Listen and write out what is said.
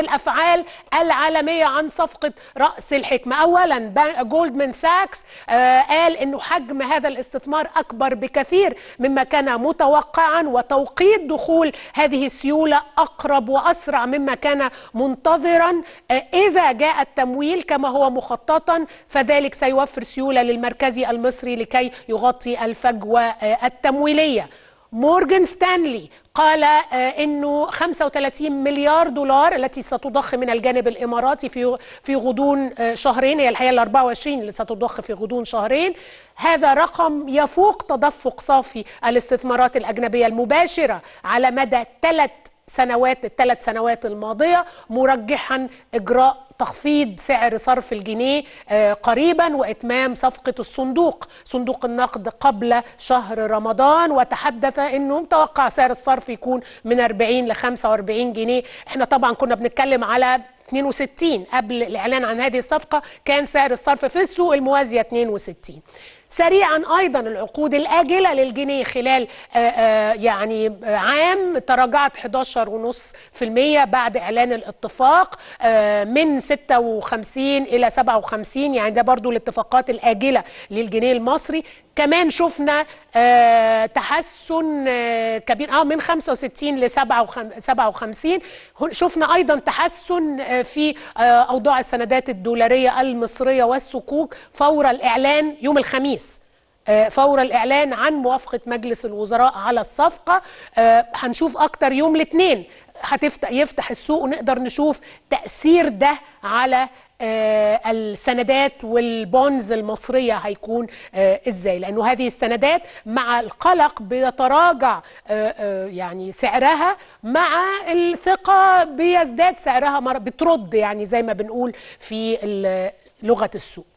الافعال العالميه عن صفقه راس الحكمه اولا جولدمان ساكس آه، قال انه حجم هذا الاستثمار اكبر بكثير مما كان متوقعا وتوقيت دخول هذه السيوله اقرب واسرع مما كان منتظرا آه، اذا جاء التمويل كما هو مخططا فذلك سيوفر سيوله للمركزي المصري لكي يغطي الفجوه آه، التمويليه مورجان ستانلي قال آه، انه 35 مليار دولار التي ستضخ من الجانب الاماراتي في في غضون آه، شهرين هي الحقيقه ال 24 اللي ستضخ في غضون شهرين هذا رقم يفوق تدفق صافي الاستثمارات الاجنبيه المباشره على مدى ثلاث سنوات الثلاث سنوات الماضيه مرجحا اجراء تخفيض سعر صرف الجنيه آه، قريبا واتمام صفقه الصندوق صندوق النقد قبل شهر رمضان وتحدث انه متوقع سعر الصرف يكون من 40 ل 45 جنيه احنا طبعا كنا بنتكلم على 62 قبل الاعلان عن هذه الصفقه كان سعر الصرف في السوق الموازيه 62 سريعا ايضا العقود الاجله للجنيه خلال آه، آه، يعني آه، عام تراجعت 11.5% بعد اعلان الاتفاق من 56 الى 57 يعني ده برضو الاتفاقات الاجله للجنيه المصري كمان شفنا تحسن كبير اه من 65 ل 57 شفنا ايضا تحسن في اوضاع السندات الدولاريه المصريه والسكوك فور الاعلان يوم الخميس آه، فور الإعلان عن موافقة مجلس الوزراء على الصفقة آه، هنشوف أكتر يوم الاثنين هتفتح يفتح السوق ونقدر نشوف تأثير ده على آه، السندات والبونز المصرية هيكون ازاي لأنه هذه السندات مع القلق بيتراجع يعني سعرها مع الثقة بيزداد سعرها بترد يعني زي ما بنقول في لغة السوق